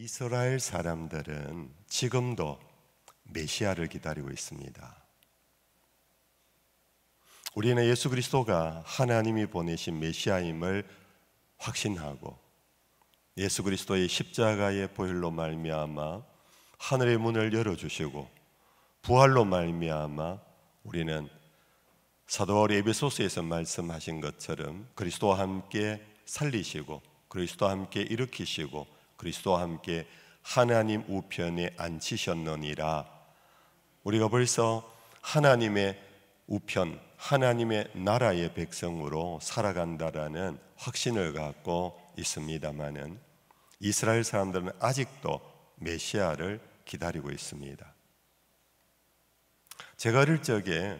이스라엘 사람들은 지금도 메시아를 기다리고 있습니다. 우리는 예수 그리스도가 하나님이 보내신 메시아임을 확신하고 예수 그리스도의 십자가의 보혈로 말미암아 하늘의 문을 열어 주시고 부활로 말미암아 우리는 사도 바울이 에베소서에서 말씀하신 것처럼 그리스도와 함께 살리시고 그리스도와 함께 일으키시고 그리스도와 함께 하나님 우편에 앉히셨느니라. 우리가 벌써 하나님의 우편, 하나님의 나라의 백성으로 살아간다라는 확신을 갖고 있습니다만은 이스라엘 사람들은 아직도 메시아를 기다리고 있습니다. 제가 어릴 적에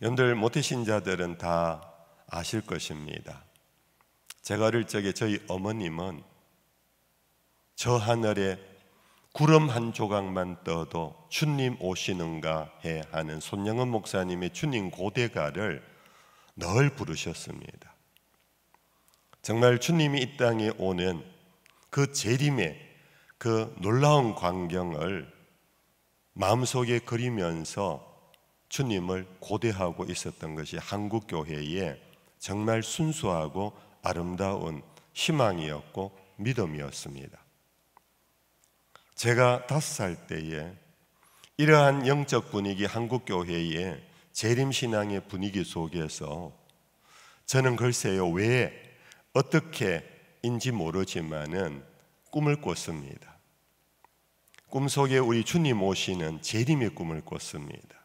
연들 모태신자들은 다 아실 것입니다. 제가 어릴 적에 저희 어머님은 저 하늘에 구름 한 조각만 떠도 주님 오시는가 해 하는 손영은 목사님의 주님 고대가를 늘 부르셨습니다. 정말 주님이 이 땅에 오는 그 재림의 그 놀라운 광경을 마음속에 그리면서 주님을 고대하고 있었던 것이 한국 교회의 정말 순수하고 아름다운 희망이었고 믿음이었습니다. 제가 다섯 살 때에 이러한 영적 분위기 한국 교회의 재림 신앙의 분위기 속에서 저는 글쎄요 왜 어떻게인지 모르지만은 꿈을 꿨습니다. 꿈속에 우리 주님 오시는 재림의 꿈을 꿨습니다.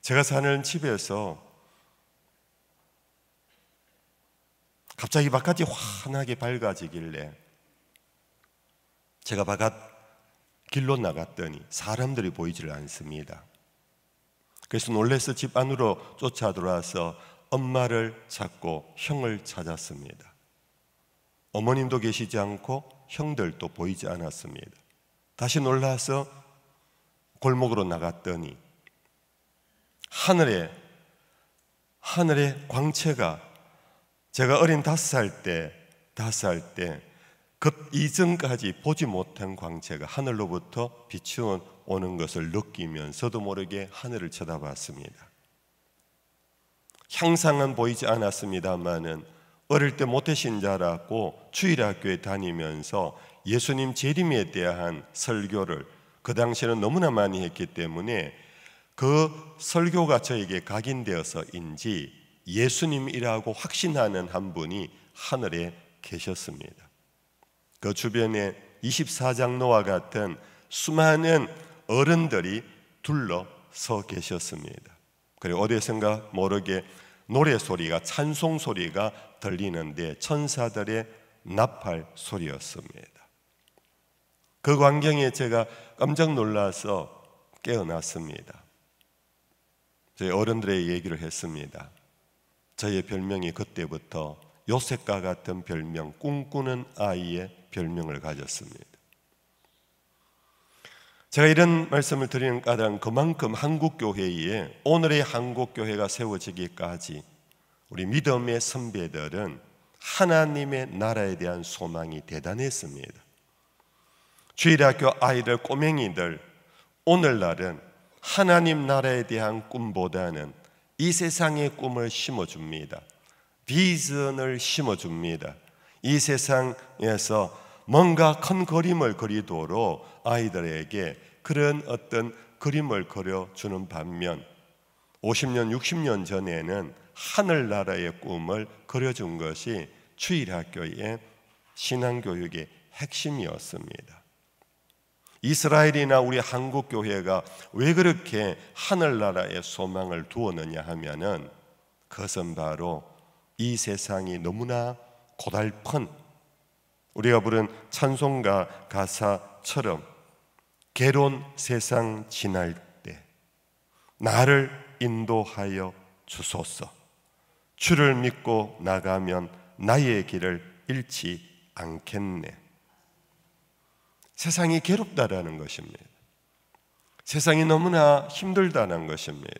제가 사는 집에서 갑자기 바깥이 환하게 밝아지길래 제가 바깥 길로 나갔더니 사람들이 보이지를 않습니다. 그래서 놀래서 집 안으로 쫓아 들어와서 엄마를 찾고 형을 찾았습니다. 어머님도 계시지 않고 형들도 보이지 않았습니다. 다시 놀라서 골목으로 나갔더니 하늘에 하늘에 광채가 제가 어린 다섯 살 때, 다섯 살때 그 이전까지 보지 못한 광채가 하늘로부터 비추어 오는 것을 느끼면서도 모르게 하늘을 쳐다봤습니다. 향상은 보이지 않았습니다만은 어릴 때 모태신자라고 주일학교에 다니면서 예수님 재림에 대한 설교를 그 당시에는 너무나 많이 했기 때문에 그 설교가 저에게 각인되어서인지 예수님이라고 확신하는 한 분이 하늘에 계셨습니다. 그 주변에 2 4장노와 같은 수많은 어른들이 둘러서 계셨습니다. 그리고 어디선가 모르게 노래 소리가 찬송 소리가 들리는데 천사들의 나팔 소리였습니다. 그 광경에 제가 깜짝 놀라서 깨어났습니다. 저희 어른들의 얘기를 했습니다. 저의 별명이 그때부터 요셉과 같은 별명 꿈꾸는 아이의 별명을 가졌습니다. 제가 이런 말씀을 드리는 까닭 그만큼 한국 교회에 오늘의 한국 교회가 세워지기까지 우리 믿음의 선배들은 하나님의 나라에 대한 소망이 대단했습니다. 주일학교 아이들 꼬맹이들 오늘날은 하나님 나라에 대한 꿈보다는 이 세상의 꿈을 심어줍니다. 비전을 심어줍니다. 이 세상에서 뭔가 큰 그림을 그리도록 아이들에게 그런 어떤 그림을 그려주는 반면 50년, 60년 전에는 하늘나라의 꿈을 그려준 것이 주일학교의 신앙교육의 핵심이었습니다. 이스라엘이나 우리 한국 교회가 왜 그렇게 하늘나라의 소망을 두었느냐 하면은 그것은 바로 이 세상이 너무나 고달픈 우리가 부른 찬송가 가사처럼 개론 세상 지날 때 나를 인도하여 주소서 주를 믿고 나가면 나의 길을 잃지 않겠네 세상이 괴롭다라는 것입니다 세상이 너무나 힘들다는 것입니다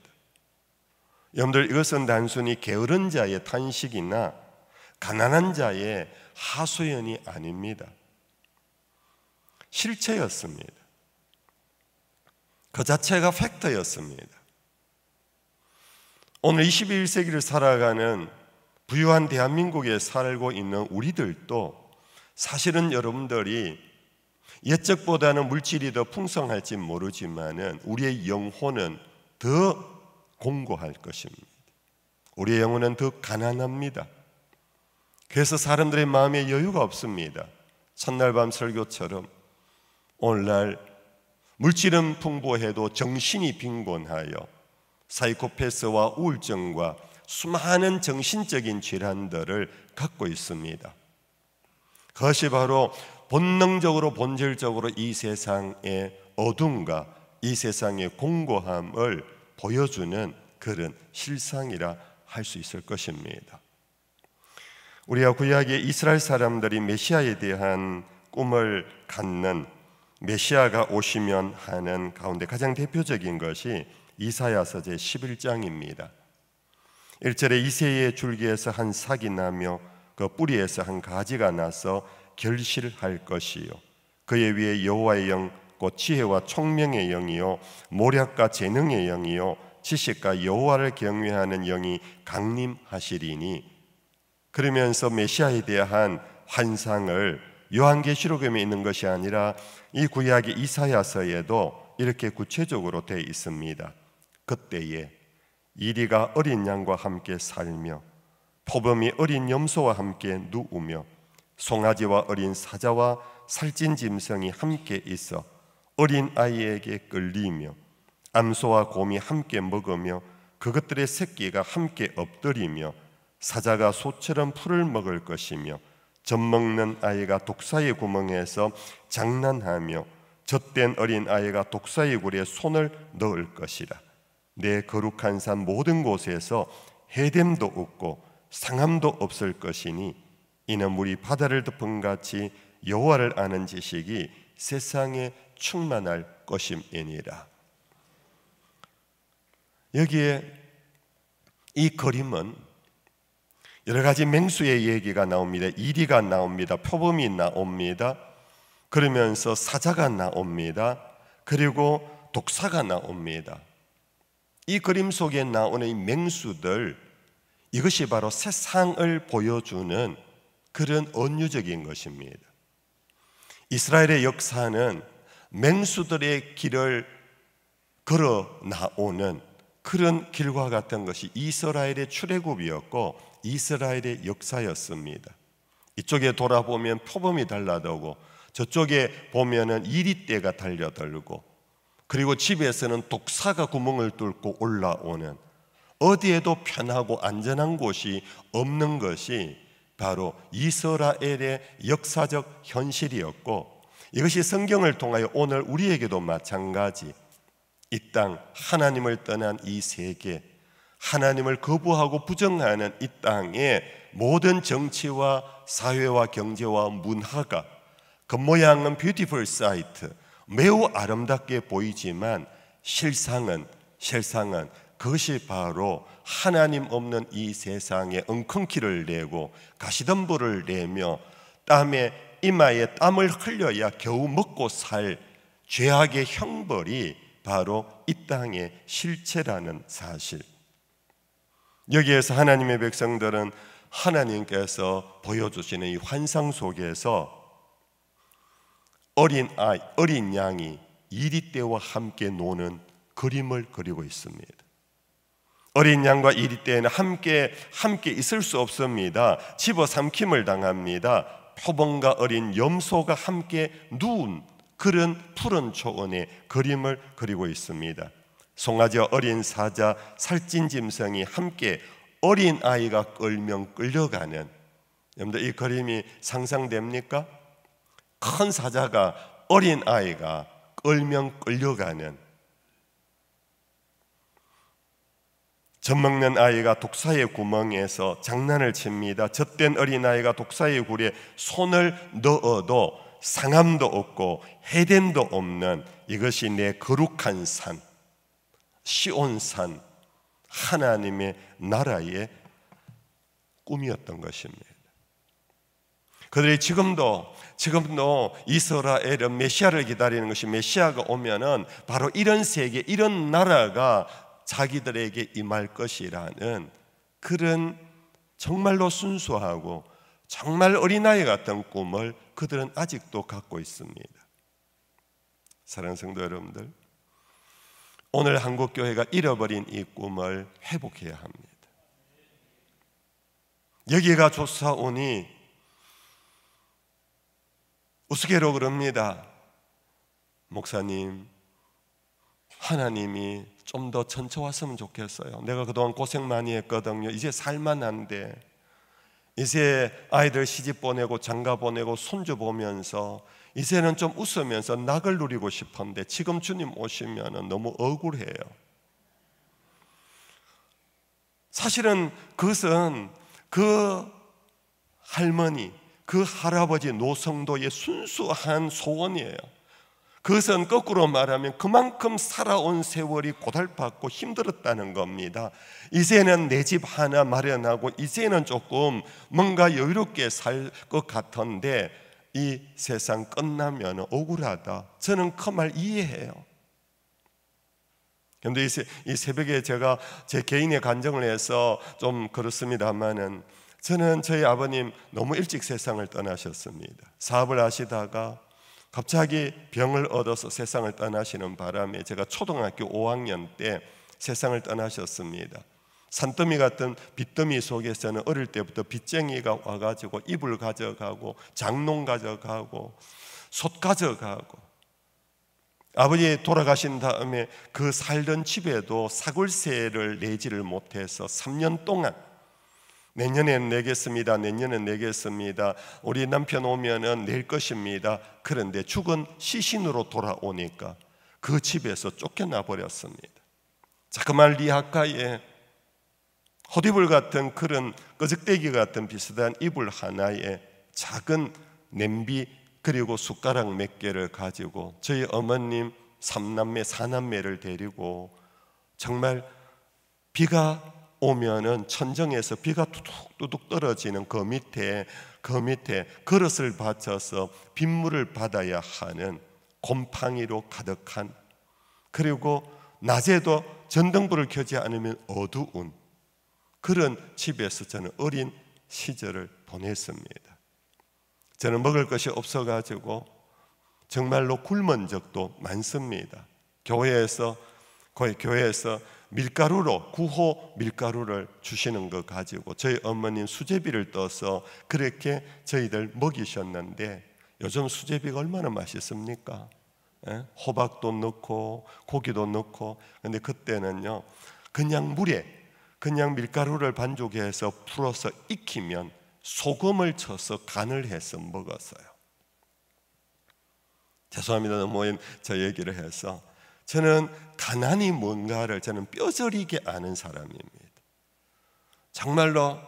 여러분들 이것은 단순히 게으른 자의 탄식이나 가난한 자의 하소연이 아닙니다. 실체였습니다. 그 자체가 팩터였습니다. 오늘 21세기를 살아가는 부유한 대한민국에 살고 있는 우리들도 사실은 여러분들이 예적보다는 물질이 더 풍성할지 모르지만은 우리의 영혼은 더 공고할 것입니다. 우리의 영혼은 더 가난합니다. 그래서 사람들의 마음에 여유가 없습니다. 첫날 밤 설교처럼 오늘날 물질은 풍부해도 정신이 빈곤하여 사이코패스와 우울증과 수많은 정신적인 질환들을 갖고 있습니다. 그것이 바로 본능적으로 본질적으로 이 세상의 어둠과 이 세상의 공고함을 보여주는 그런 실상이라 할 수 있을 것입니다. 우리가 구약의 이스라엘 사람들이 메시아에 대한 꿈을 갖는 메시아가 오시면 하는 가운데 가장 대표적인 것이 이사야서 제 11장입니다. 1절에 이새의 줄기에서 한 삭이 나며 그 뿌리에서 한 가지가 나서 결실할 것이요 그의 위에 여호와의 영곧 지혜와 총명의 영이요 모략과 재능의 영이요 지식과 여호와를 경외하는 영이 강림하시리니 그러면서 메시아에 대한 환상을 요한계시록에 있는 것이 아니라 이 구약의 이사야서에도 이렇게 구체적으로 되어 있습니다. 그때에 이리가 어린 양과 함께 살며 포범이 어린 염소와 함께 누우며 송아지와 어린 사자와 살찐 짐승이 함께 있어 어린 아이에게 끌리며 암소와 곰이 함께 먹으며 그것들의 새끼가 함께 엎드리며 사자가 소처럼 풀을 먹을 것이며 젖 먹는 아이가 독사의 구멍에서 장난하며 젖된 어린 아이가 독사의 굴에 손을 넣을 것이라 내 거룩한 산 모든 곳에서 해됨도 없고 상함도 없을 것이니 이는 물이 바다를 덮은 같이 여호와를 아는 지식이 세상에 충만할 것임이니라. 여기에 이 그림은 여러 가지 맹수의 얘기가 나옵니다. 이리가 나옵니다. 표범이 나옵니다. 그러면서 사자가 나옵니다. 그리고 독사가 나옵니다. 이 그림 속에 나오는 맹수들 이것이 바로 세상을 보여주는 그런 언유적인 것입니다. 이스라엘의 역사는 맹수들의 길을 걸어 나오는 그런 길과 같은 것이 이스라엘의 출애굽이었고 이스라엘의 역사였습니다. 이쪽에 돌아보면 표범이 달라들고 저쪽에 보면은 이리떼가 달려들고 그리고 집에서는 독사가 구멍을 뚫고 올라오는 어디에도 편하고 안전한 곳이 없는 것이 바로 이스라엘의 역사적 현실이었고 이것이 성경을 통하여 오늘 우리에게도 마찬가지 이 땅 하나님을 떠난 이 세계 하나님을 거부하고 부정하는 이 땅의 모든 정치와 사회와 경제와 문화가 겉모양은 뷰티풀 사이트 매우 아름답게 보이지만 실상은 실상은 그것이 바로 하나님 없는 이 세상에 엉겅키를 내고 가시덤불을 내며 땀에 이마에 땀을 흘려야 겨우 먹고 살 죄악의 형벌이 바로 이 땅의 실체라는 사실. 여기에서 하나님의 백성들은 하나님께서 보여주시는 이 환상 속에서 어린 아이, 어린 양이 이리떼와 함께 노는 그림을 그리고 있습니다. 어린 양과 이리떼는 함께 함께 있을 수 없습니다. 집어 삼킴을 당합니다. 표범과 어린 염소가 함께 누운 그런 푸른 초원의 그림을 그리고 있습니다. 송아지와 어린 사자, 살찐 짐승이 함께 어린 아이가 끌면 끌려가는 여러분들 이 그림이 상상됩니까? 큰 사자가 어린 아이가 끌면 끌려가는 젖먹는 아이가 독사의 구멍에서 장난을 칩니다. 젖된 어린아이가 독사의 굴에 손을 넣어도 상함도 없고 해됨도 없는 이것이 내 거룩한 산. 시온산 하나님의 나라의 꿈이었던 것입니다. 그들이 지금도 지금도 이스라엘은 메시아를 기다리는 것이 메시아가 오면은 바로 이런 세계 이런 나라가 자기들에게 임할 것이라는 그런 정말로 순수하고 정말 어린아이 같은 꿈을 그들은 아직도 갖고 있습니다. 사랑하는 성도 여러분들, 오늘 한국 교회가 잃어버린 이 꿈을 회복해야 합니다. 여기가 조사 오니 우스개로 그럽니다. 목사님, 하나님이 좀 더 천쳐 왔으면 좋겠어요. 내가 그동안 고생 많이 했거든요. 이제 살만한데 이제 아이들 시집 보내고 장가 보내고 손주 보면서 이제는 좀 웃으면서 낙을 누리고 싶은데 지금 주님 오시면 너무 억울해요. 사실은 그것은 그 할머니, 그 할아버지 노성도의 순수한 소원이에요. 그것은 거꾸로 말하면 그만큼 살아온 세월이 고달팠고 힘들었다는 겁니다. 이제는 내 집 하나 마련하고 이제는 조금 뭔가 여유롭게 살 것 같은데 이 세상 끝나면 억울하다. 저는 그 말 이해해요. 근데 이, 세, 이 새벽에 제가 제 개인의 감정을 해서 좀 그렇습니다만은 저는 저희 아버님 너무 일찍 세상을 떠나셨습니다. 사업을 하시다가 갑자기 병을 얻어서 세상을 떠나시는 바람에 제가 초등학교 5학년 때 세상을 떠나셨습니다. 산더미 같은 빚더미 속에서는 어릴 때부터 빚쟁이가 와가지고 이불 가져가고 장롱 가져가고 솥 가져가고 아버지 돌아가신 다음에 그 살던 집에도 사골세를 내지를 못해서 3년 동안 내년엔 내겠습니다. 내년엔 내겠습니다. 우리 남편 오면은 낼 것입니다. 그런데 죽은 시신으로 돌아오니까 그 집에서 쫓겨나 버렸습니다. 자그마한리학카에 허디불 같은 그런 꺼적대기 같은 비슷한 이불 하나에 작은 냄비 그리고 숟가락 몇 개를 가지고 저희 어머님 삼남매 사남매를 데리고 정말 비가 오면은 천정에서 비가 뚝뚝뚝 떨어지는 그 밑에 그 밑에 그릇을 받쳐서 빗물을 받아야 하는 곰팡이로 가득한 그리고 낮에도 전등불을 켜지 않으면 어두운 그런 집에서 저는 어린 시절을 보냈습니다. 저는 먹을 것이 없어가지고 정말로 굶은 적도 많습니다. 교회에서 거의 교회에서 밀가루로 구호 밀가루를 주시는 거 가지고 저희 어머님 수제비를 떠서 그렇게 저희들 먹이셨는데 요즘 수제비가 얼마나 맛있습니까? 에? 예? 호박도 넣고 고기도 넣고 근데 그때는요 그냥 물에 그냥 밀가루를 반죽해서 풀어서 익히면 소금을 쳐서 간을 해서 먹었어요. 죄송합니다. 너무 저 얘기를 해서 저는 가난이 뭔가를 저는 뼈저리게 아는 사람입니다. 정말로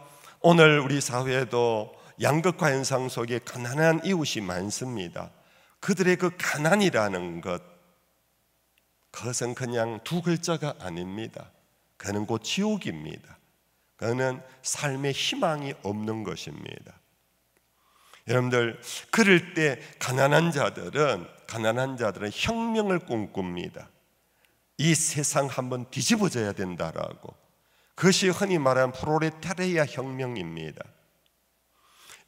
오늘 우리 사회에도 양극화 현상 속에 가난한 이웃이 많습니다. 그들의 그 가난이라는 것, 그것은 그냥 두 글자가 아닙니다. 그는 곧 지옥입니다. 그는 삶의 희망이 없는 것입니다. 여러분들 그럴 때 가난한 자들은 가난한 자들은 혁명을 꿈꿉니다. 이 세상 한번 뒤집어져야 된다라고. 그것이 흔히 말하는 프로레타리아 혁명입니다.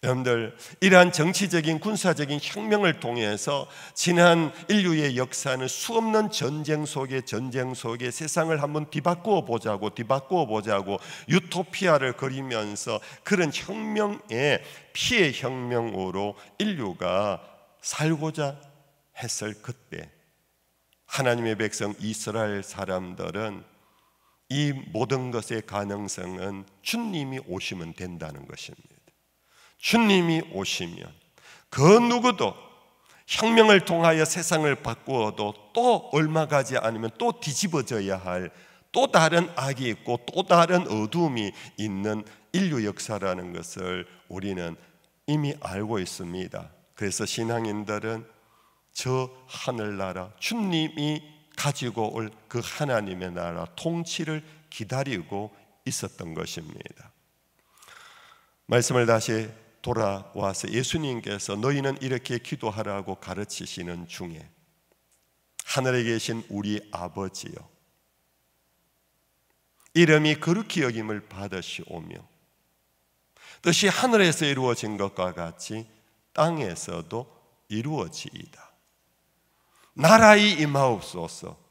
여러분들 이러한 정치적인 군사적인 혁명을 통해서 지난 인류의 역사는 수없는 전쟁 속에 전쟁 속에 세상을 한번 뒤바꾸어 보자고 뒤바꾸어 보자고 유토피아를 그리면서 그런 혁명의 피해 혁명으로 인류가 살고자 했을 그때 하나님의 백성 이스라엘 사람들은 이 모든 것의 가능성은 주님이 오시면 된다는 것입니다. 주님이 오시면 그 누구도 혁명을 통하여 세상을 바꾸어도 또 얼마 가지 않으면 또 뒤집어져야 할 또 다른 악이 있고 또 다른 어둠이 있는 인류 역사라는 것을 우리는 이미 알고 있습니다. 그래서 신앙인들은 저 하늘나라 주님이 가지고 올 그 하나님의 나라 통치를 기다리고 있었던 것입니다. 말씀을 다시 돌아와서 예수님께서 너희는 이렇게 기도하라고 가르치시는 중에 하늘에 계신 우리 아버지요. 이름이 그렇게 여김을 받으시오며 뜻이 하늘에서 이루어진 것과 같이 땅에서도 이루어지이다. 나라의 임하옵소서.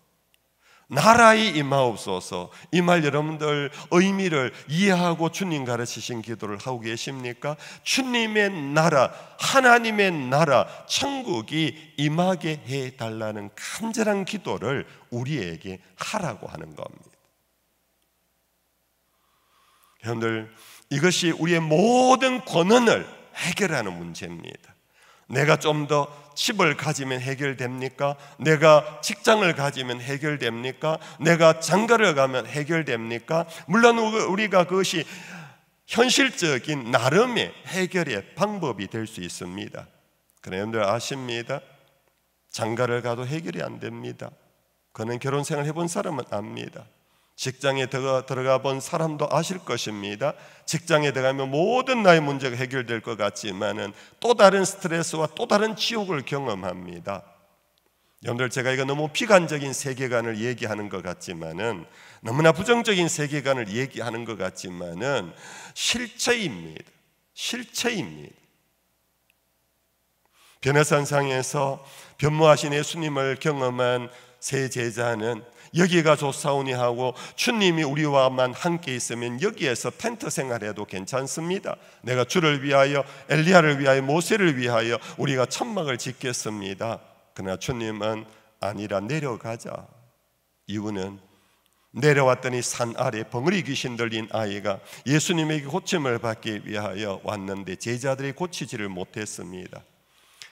나라의 임하옵소서 임할 여러분들 의미를 이해하고 주님 가르치신 기도를 하고 계십니까? 주님의 나라 하나님의 나라 천국이 임하게 해달라는 간절한 기도를 우리에게 하라고 하는 겁니다 여러분들 이것이 우리의 모든 권한을 해결하는 문제입니다 내가 좀더 집을 가지면 해결됩니까? 내가 직장을 가지면 해결됩니까? 내가 장가를 가면 해결됩니까? 물론 우리가 그것이 현실적인 나름의 해결의 방법이 될 수 있습니다. 그러나 여러분들 아십니다. 장가를 가도 해결이 안 됩니다. 그는 결혼 생활 해본 사람은 압니다. 직장에 들어가 본 사람도 아실 것입니다. 직장에 들어가면 모든 나의 문제가 해결될 것 같지만은 또 다른 스트레스와 또 다른 지옥을 경험합니다. 여러분들 제가 이거 너무 비관적인 세계관을 얘기하는 것 같지만은 너무나 부정적인 세계관을 얘기하는 것 같지만은 실체입니다. 실체입니다. 변화산상에서 변모하신 예수님을 경험한 세 제자는 여기가 좋사오니 하고 주님이 우리와만 함께 있으면 여기에서 텐트 생활해도 괜찮습니다. 내가 주를 위하여 엘리야를 위하여 모세를 위하여 우리가 천막을 짓겠습니다. 그러나 주님은 아니라 내려가자. 이유는 내려왔더니 산 아래 벙어리 귀신 들린 아이가 예수님에게 고침을 받기 위하여 왔는데 제자들이 고치지를 못했습니다.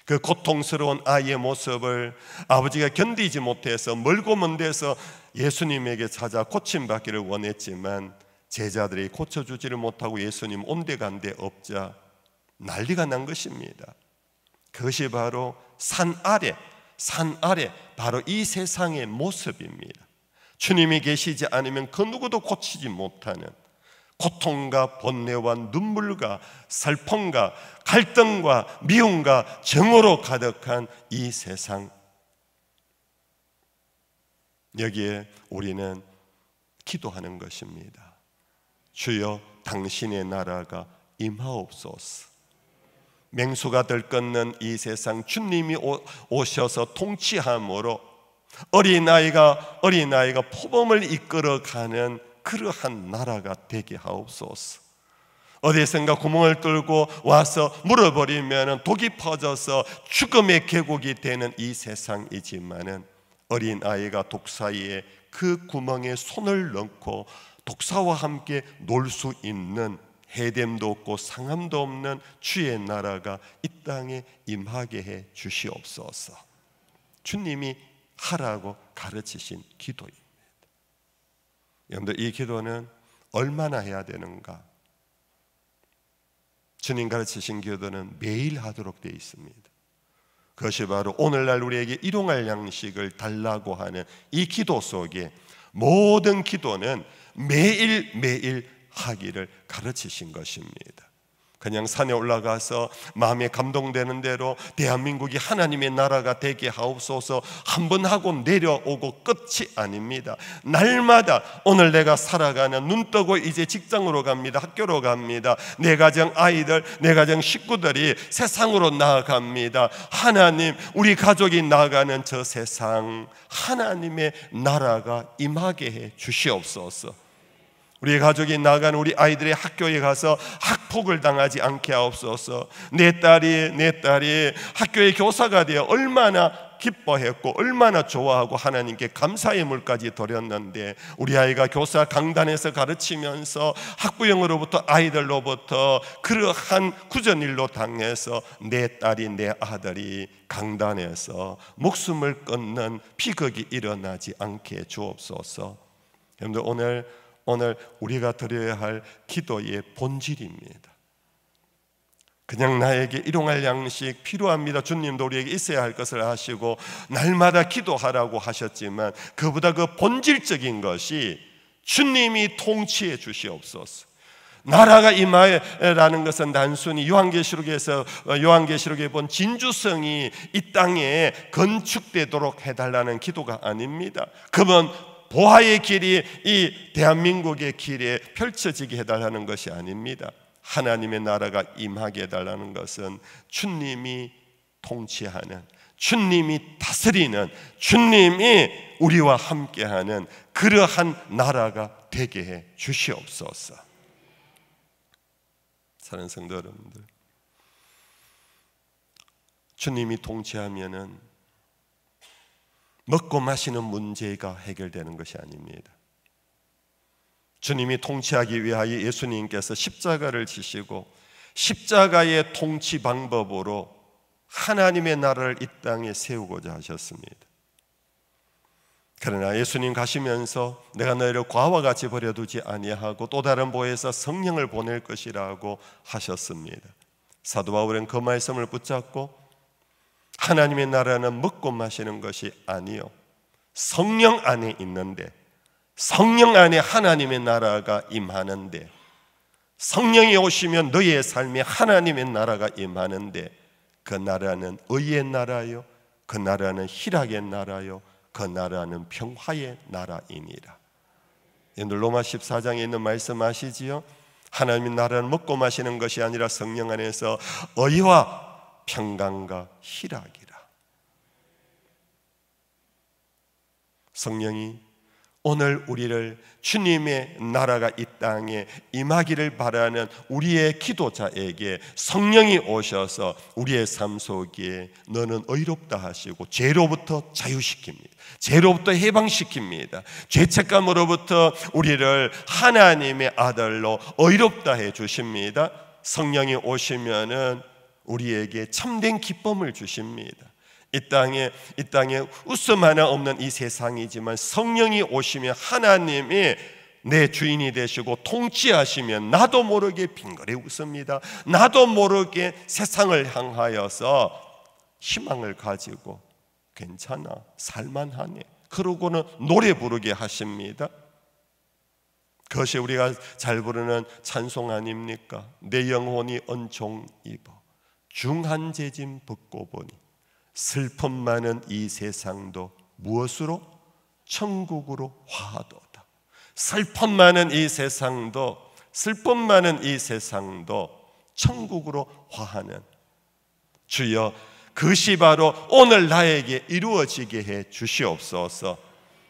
그 고통스러운 아이의 모습을 아버지가 견디지 못해서 멀고 먼 데서 예수님에게 찾아 고침받기를 원했지만 제자들이 고쳐주지를 못하고 예수님 온데간데 없자 난리가 난 것입니다. 그것이 바로 산 아래, 산 아래 바로 이 세상의 모습입니다. 주님이 계시지 않으면 그 누구도 고치지 못하는 고통과 번뇌와 눈물과 살펑과 갈등과 미움과 정으로 가득한 이 세상. 여기에 우리는 기도하는 것입니다. 주여 당신의 나라가 임하옵소서. 맹수가 들끓는 이 세상 주님이 오셔서 통치함으로 어린아이가 어린아이가 포범을 이끌어가는 그러한 나라가 되게 하옵소서. 어디선가 구멍을 뚫고 와서 물어버리면 독이 퍼져서 죽음의 계곡이 되는 이 세상이지만은 어린 아이가 독사에 그 구멍에 손을 넣고 독사와 함께 놀 수 있는 해됨도 없고 상함도 없는 주의 나라가 이 땅에 임하게 해 주시옵소서. 주님이 하라고 가르치신 기도입니다. 여러분들 이 기도는 얼마나 해야 되는가? 주님 가르치신 기도는 매일 하도록 되어 있습니다. 그것이 바로 오늘날 우리에게 일용할 양식을 달라고 하는 이 기도 속에 모든 기도는 매일매일 하기를 가르치신 것입니다. 그냥 산에 올라가서 마음에 감동되는 대로 대한민국이 하나님의 나라가 되게 하옵소서 한 번 하고 내려오고 끝이 아닙니다. 날마다 오늘 내가 살아가는 눈 뜨고 이제 직장으로 갑니다. 학교로 갑니다. 내 가정 아이들, 내 가정 식구들이 세상으로 나아갑니다. 하나님, 우리 가족이 나아가는 저 세상 하나님의 나라가 임하게 해 주시옵소서. 우리 가족이 나간 우리 아이들의 학교에 가서 학폭을 당하지 않게 하옵소서. 내 딸이 내 딸이 학교의 교사가 되어 얼마나 기뻐했고 얼마나 좋아하고 하나님께 감사의 물까지 드렸는데 우리 아이가 교사 강단에서 가르치면서 학부형으로부터 아이들로부터 그러한 구전일로 당해서 내 딸이 내 아들이 강단에서 목숨을 끊는 비극이 일어나지 않게 주옵소서. 여러분들 오늘 오늘 우리가 드려야 할 기도의 본질입니다. 그냥 나에게 일용할 양식 필요합니다. 주님도 우리에게 있어야 할 것을 아시고 날마다 기도하라고 하셨지만 그보다 그 본질적인 것이 주님이 통치해 주시옵소서. 나라가 임하라는 것은 단순히 요한계시록에서 어, 요한계시록에 본 진주성이 이 땅에 건축되도록 해달라는 기도가 아닙니다. 그건 보화의 길이 이 대한민국의 길에 펼쳐지게 해달라는 것이 아닙니다. 하나님의 나라가 임하게 해달라는 것은 주님이 통치하는, 주님이 다스리는, 주님이 우리와 함께하는 그러한 나라가 되게 해 주시옵소서. 사랑하는 성도 여러분들, 주님이 통치하면은 먹고 마시는 문제가 해결되는 것이 아닙니다. 주님이 통치하기 위하여 예수님께서 십자가를 지시고 십자가의 통치 방법으로 하나님의 나라를 이 땅에 세우고자 하셨습니다. 그러나 예수님 가시면서 내가 너희를 과와 같이 버려두지 아니하고 또 다른 보혜사 성령을 보낼 것이라고 하셨습니다. 사도 바울은 그 말씀을 붙잡고 하나님의 나라는 먹고 마시는 것이 아니요. 성령 안에 있는데 성령 안에 하나님의 나라가 임하는데 성령이 오시면 너희의 삶에 하나님의 나라가 임하는데 그 나라는 의의 나라요 그 나라는 희락의 나라요 그 나라는 평화의 나라이니라. 여러 로마 14장에 있는 말씀 아시지요? 하나님의 나라는 먹고 마시는 것이 아니라 성령 안에서 의와 평강과 희락이라. 성령이 오늘 우리를 주님의 나라가 이 땅에 임하기를 바라는 우리의 기도자에게 성령이 오셔서 우리의 삶 속에 너는 의롭다 하시고 죄로부터 자유시킵니다. 죄로부터 해방시킵니다. 죄책감으로부터 우리를 하나님의 아들로 의롭다 해 주십니다. 성령이 오시면은 우리에게 참된 기쁨을 주십니다. 이 땅에 이 땅에 웃음 하나 없는 이 세상이지만 성령이 오시면 하나님이 내 주인이 되시고 통치하시면 나도 모르게 빙그레 웃습니다. 나도 모르게 세상을 향하여서 희망을 가지고 괜찮아 살만하네. 그러고는 노래 부르게 하십니다. 그것이 우리가 잘 부르는 찬송 아닙니까? 내 영혼이 은총 입어. 중한재짐 벗고 보니 슬픔 많은 이 세상도 무엇으로 천국으로 화하도다. 슬픔 많은 이 세상도 슬픔 많은 이 세상도 천국으로 화하는 주여 그것이 바로 오늘 나에게 이루어지게 해 주시옵소서.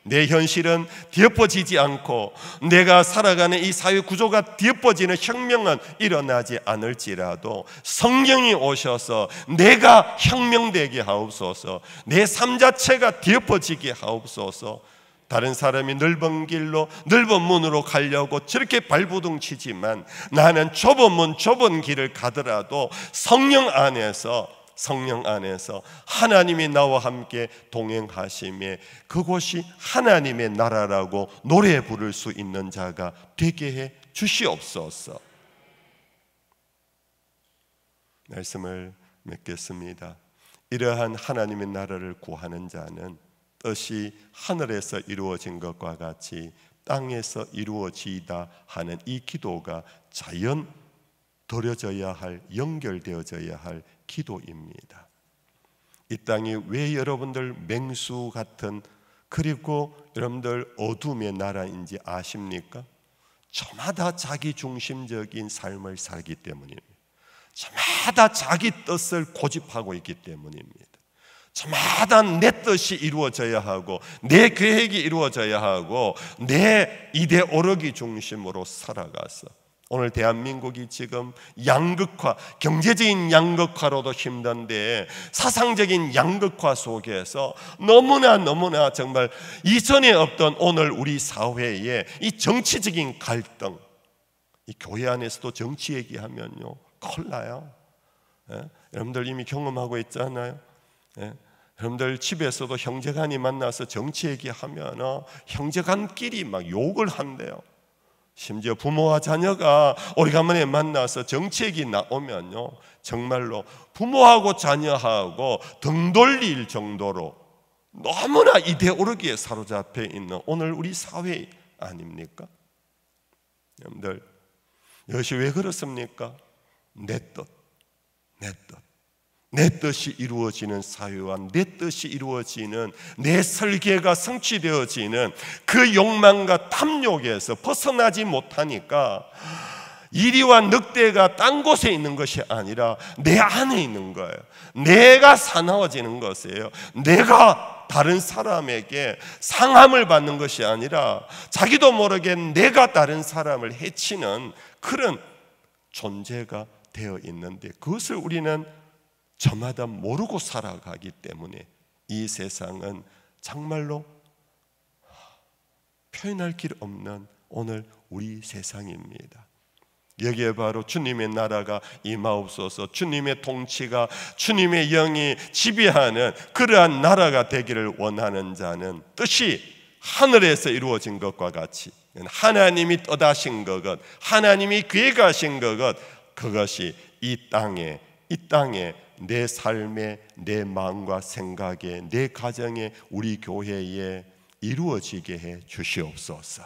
내 현실은 뒤엎어지지 않고 내가 살아가는 이 사회 구조가 뒤엎어지는 혁명은 일어나지 않을지라도 성령이 오셔서 내가 혁명되게 하옵소서 내 삶 자체가 뒤엎어지게 하옵소서 다른 사람이 넓은 길로 넓은 문으로 가려고 저렇게 발부둥 치지만 나는 좁은 문 좁은 길을 가더라도 성령 안에서 성령 안에서 하나님이 나와 함께 동행하심에 그곳이 하나님의 나라라고 노래 부를 수 있는 자가 되게 해 주시옵소서. 말씀을 맺겠습니다. 이러한 하나님의 나라를 구하는 자는 뜻이 하늘에서 이루어진 것과 같이 땅에서 이루어지다 하는 이 기도가 자연 들여져야 할 연결되어져야 할 기도입니다. 이 땅이 왜 여러분들 맹수 같은 그리고 여러분들 어둠의 나라인지 아십니까? 저마다 자기 중심적인 삶을 살기 때문입니다. 저마다 자기 뜻을 고집하고 있기 때문입니다. 저마다 내 뜻이 이루어져야 하고 내 계획이 이루어져야 하고 내 이데올로기 중심으로 살아가서 오늘 대한민국이 지금 양극화, 경제적인 양극화로도 힘든데 사상적인 양극화 속에서 너무나 너무나 정말 이전에 없던 오늘 우리 사회에이 정치적인 갈등, 이 교회 안에서도 정치 얘기하면요, 콜 나요. 예? 여러분들 이미 경험하고 있잖아요. 예? 여러분들 집에서도 형제간이 만나서 정치 얘기하면 형제간끼리 막 욕을 한대요. 심지어 부모와 자녀가 오래간만에 만나서 정책이 나오면요. 정말로 부모하고 자녀하고 등 돌릴 정도로 너무나 이데올로기에 사로잡혀 있는 오늘 우리 사회 아닙니까? 여러분들, 이것이 왜 그렇습니까? 내 뜻, 내 뜻. 내 뜻이 이루어지는 사유와 내 뜻이 이루어지는 내 설계가 성취되어지는 그 욕망과 탐욕에서 벗어나지 못하니까 이리와 늑대가 딴 곳에 있는 것이 아니라 내 안에 있는 거예요. 내가 사나워지는 것이에요. 내가 다른 사람에게 상함을 받는 것이 아니라 자기도 모르게 내가 다른 사람을 해치는 그런 존재가 되어 있는데 그것을 우리는 저마다 모르고 살아가기 때문에 이 세상은 정말로 표현할 길 없는 오늘 우리 세상입니다. 여기에 바로 주님의 나라가 임하옵소서 주님의 통치가 주님의 영이 지배하는 그러한 나라가 되기를 원하는 자는 뜻이 하늘에서 이루어진 것과 같이 하나님이 떠다신 것은 하나님이 귀에 가신 것은 그것이 이 땅에 이 땅에 내 삶에 내 마음과 생각에 내 가정에 우리 교회에 이루어지게 해 주시옵소서.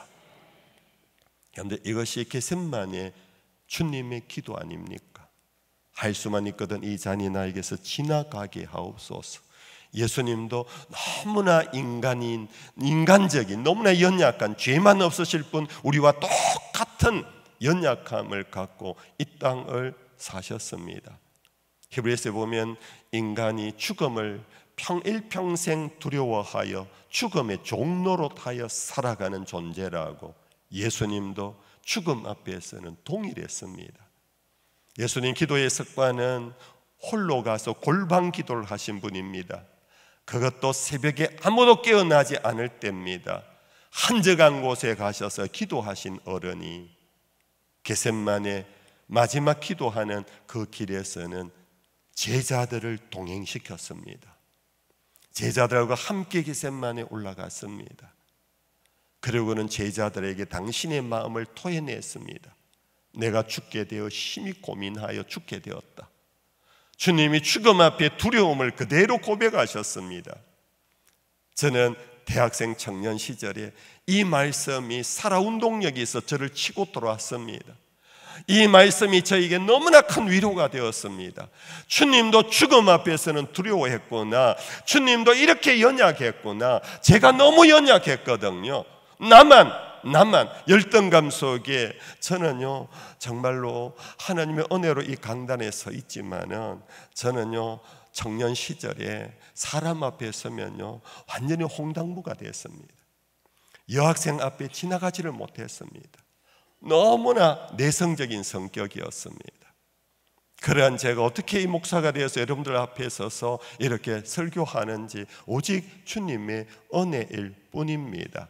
그런데 이것이 개선만의 주님의 기도 아닙니까? 할 수만 있거든 이 잔이 나에게서 지나가게 하옵소서. 예수님도 너무나 인간인 인간적인 너무나 연약한 죄만 없으실 분 우리와 똑같은 연약함을 갖고 이 땅을 사셨습니다. 히브리스에 보면 인간이 죽음을 평 일평생 두려워하여 죽음의 종로로타여 살아가는 존재라고 예수님도 죽음 앞에서는 동일했습니다. 예수님 기도의 습관은 홀로 가서 골방 기도를 하신 분입니다. 그것도 새벽에 아무도 깨어나지 않을 때입니다. 한적한 곳에 가셔서 기도하신 어른이 개셋만의 마지막 기도하는 그 길에서는 제자들을 동행시켰습니다. 제자들과 함께 기셋만에 올라갔습니다. 그리고는 제자들에게 당신의 마음을 토해냈습니다. 내가 죽게 되어 심히 고민하여 죽게 되었다. 주님이 죽음 앞에 두려움을 그대로 고백하셨습니다. 저는 대학생 청년 시절에 이 말씀이 살아운 동력이 있어 저를 치고 들어왔습니다. 이 말씀이 저에게 너무나 큰 위로가 되었습니다. 주님도 죽음 앞에서는 두려워했구나. 주님도 이렇게 연약했구나. 제가 너무 연약했거든요. 나만, 나만 열등감 속에 저는요, 정말로 하나님의 은혜로 이 강단에 서 있지만은 저는요, 청년 시절에 사람 앞에 서면요, 완전히 홍당무가 되습니다 여학생 앞에 지나가지를 못했습니다. 너무나 내성적인 성격이었습니다. 그러한 제가 어떻게 이 목사가 되어서 여러분들 앞에 서서 이렇게 설교하는지 오직 주님의 은혜일 뿐입니다.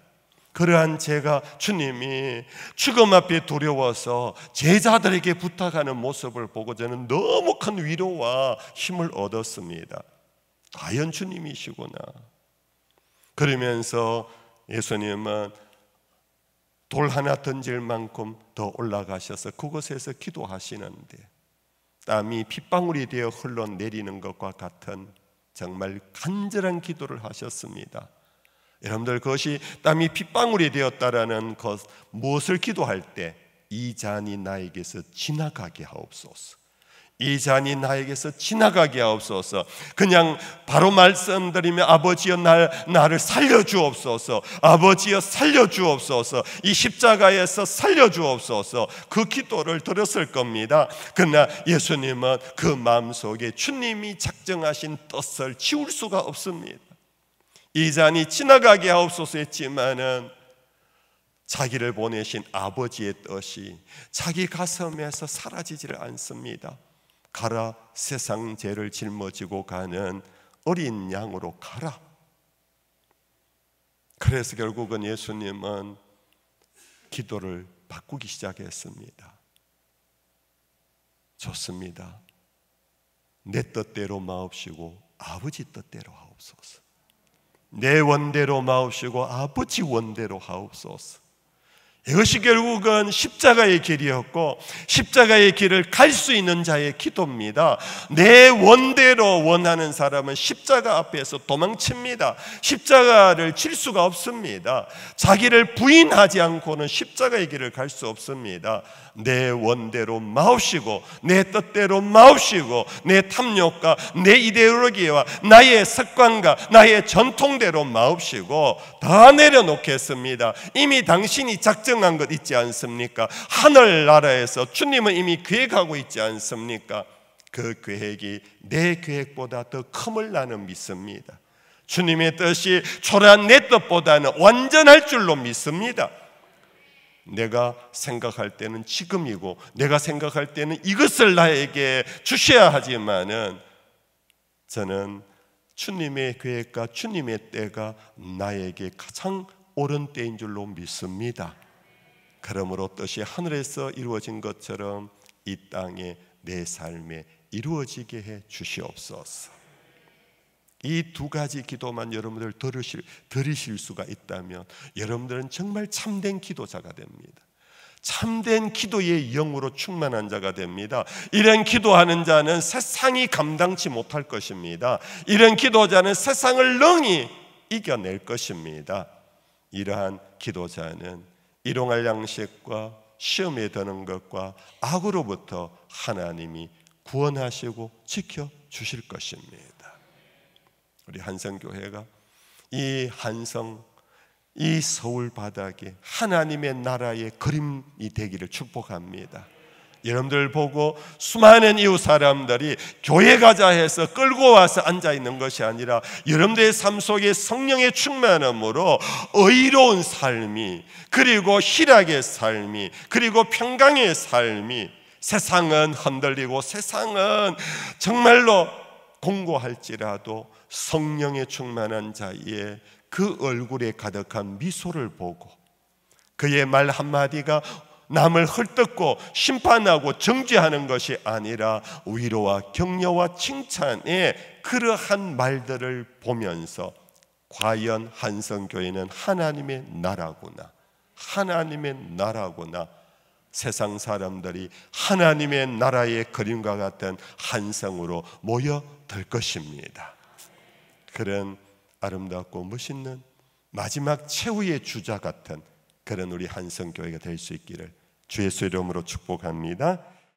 그러한 제가 주님이 죽음 앞에 두려워서 제자들에게 부탁하는 모습을 보고 저는 너무 큰 위로와 힘을 얻었습니다. 과연 주님이시구나. 그러면서 예수님은 돌 하나 던질 만큼 더 올라가셔서 그곳에서 기도하시는데 땀이 핏방울이 되어 흘러내리는 것과 같은 정말 간절한 기도를 하셨습니다. 여러분들 그것이 땀이 핏방울이 되었다라는 것 무엇을 기도할 때 이 잔이 나에게서 지나가게 하옵소서. 이 잔이 나에게서 지나가게 하옵소서. 그냥 바로 말씀드리면 아버지여 날 나를 살려 주옵소서. 아버지여 살려 주옵소서. 이 십자가에서 살려 주옵소서. 그 기도를 들었을 겁니다. 그러나 예수님은 그 마음속에 주님이 작정하신 뜻을 지울 수가 없습니다. 이 잔이 지나가게 하옵소서 했지만은 자기를 보내신 아버지의 뜻이 자기 가슴에서 사라지지를 않습니다. 가라 세상 죄를 짊어지고 가는 어린 양으로 가라. 그래서 결국은 예수님은 기도를 바꾸기 시작했습니다. 좋습니다. 내 뜻대로 마옵시고 아버지 뜻대로 하옵소서. 내 원대로 마옵시고 아버지 원대로 하옵소서. 이것이 결국은 십자가의 길이었고 십자가의 길을 갈 수 있는 자의 기도입니다. 내 원대로 원하는 사람은 십자가 앞에서 도망칩니다. 십자가를 칠 수가 없습니다. 자기를 부인하지 않고는 십자가의 길을 갈 수 없습니다. 내 원대로 마옵시고 내 뜻대로 마옵시고 내 탐욕과 내 이데올로기와 나의 습관과 나의 전통대로 마옵시고 다 내려놓겠습니다. 이미 당신이 작정한 것 있지 않습니까? 하늘나라에서 주님은 이미 계획하고 있지 않습니까? 그 계획이 내 계획보다 더 큼을 나는 믿습니다. 주님의 뜻이 초라한 내 뜻보다는 완전할 줄로 믿습니다. 내가 생각할 때는 지금이고 내가 생각할 때는 이것을 나에게 주셔야 하지만은 저는 주님의 계획과 주님의 때가 나에게 가장 옳은 때인 줄로 믿습니다. 그러므로 뜻이 하늘에서 이루어진 것처럼 이 땅에 내 삶에 이루어지게 해 주시옵소서. 이두 가지 기도만 여러분들 들으실, 들으실 수가 있다면 여러분들은 정말 참된 기도자가 됩니다. 참된 기도의 영으로 충만한 자가 됩니다. 이런 기도하는 자는 세상이 감당치 못할 것입니다. 이런 기도자는 세상을 능히 이겨낼 것입니다. 이러한 기도자는 일용할 양식과 시험에 드는 것과 악으로부터 하나님이 구원하시고 지켜 주실 것입니다. 우리 한성교회가 이 한성, 이 서울 바닥에 하나님의 나라의 그림이 되기를 축복합니다. 여러분들 보고 수많은 이웃 사람들이 교회 가자 해서 끌고 와서 앉아 있는 것이 아니라 여러분들의 삶 속에 성령의 충만함으로 의로운 삶이 그리고 희락의 삶이 그리고 평강의 삶이 세상은 흔들리고 세상은 정말로 공고할지라도 성령에 충만한 자의 그 얼굴에 가득한 미소를 보고 그의 말 한마디가 남을 헐뜯고 심판하고 정죄하는 것이 아니라 위로와 격려와 칭찬의 그러한 말들을 보면서 과연 한성교회는 하나님의 나라구나. 하나님의 나라구나. 세상 사람들이 하나님의 나라의 그림과 같은 한성으로 모여들 것입니다. 그런 아름답고 멋있는 마지막 최후의 주자 같은 그런 우리 한성교회가 될 수 있기를 주의 수 이름으로 축복합니다.